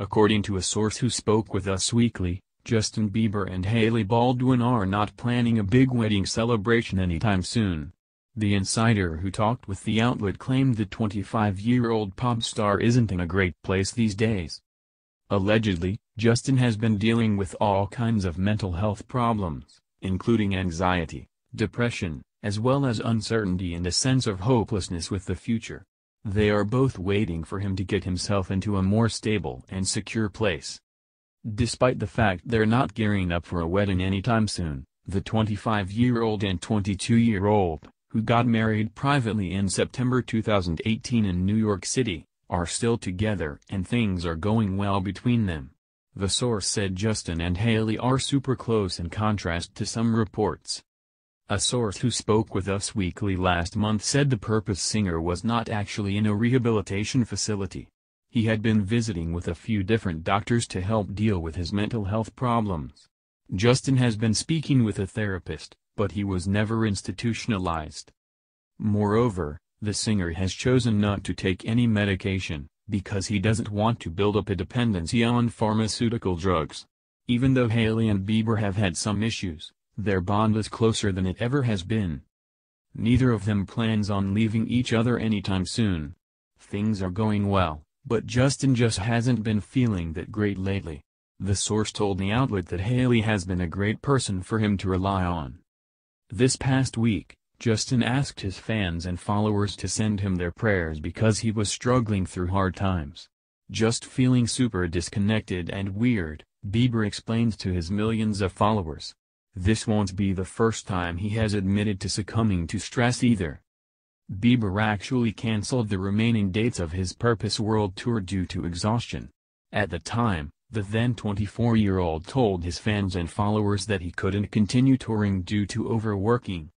According to a source who spoke with Us Weekly, Justin Bieber and Haley Baldwin are not planning a big wedding celebration anytime soon. The insider who talked with the outlet claimed the 25-year-old pop star isn't in a great place these days. Allegedly, Justin has been dealing with all kinds of mental health problems, including anxiety, depression, as well as uncertainty and a sense of hopelessness with the future. They are both waiting for him to get himself into a more stable and secure place. Despite the fact they're not gearing up for a wedding anytime soon, the 25-year-old and 22-year-old, who got married privately in September 2018 in New York City, are still together and things are going well between them. The source said Justin and Haley are super close in contrast to some reports. A source who spoke with Us Weekly last month said the Purpose singer was not actually in a rehabilitation facility. He had been visiting with a few different doctors to help deal with his mental health problems. Justin has been speaking with a therapist, but he was never institutionalized. Moreover, the singer has chosen not to take any medication, because he doesn't want to build up a dependency on pharmaceutical drugs. Even though Haley and Bieber have had some issues, their bond is closer than it ever has been. Neither of them plans on leaving each other anytime soon. Things are going well, but Justin just hasn't been feeling that great lately. The source told the outlet that Haley has been a great person for him to rely on. This past week, Justin asked his fans and followers to send him their prayers because he was struggling through hard times. Just feeling super disconnected and weird, Bieber explained to his millions of followers. This won't be the first time he has admitted to succumbing to stress either. Bieber actually cancelled the remaining dates of his Purpose World Tour due to exhaustion. At the time, the then 24-year-old told his fans and followers that he couldn't continue touring due to overworking.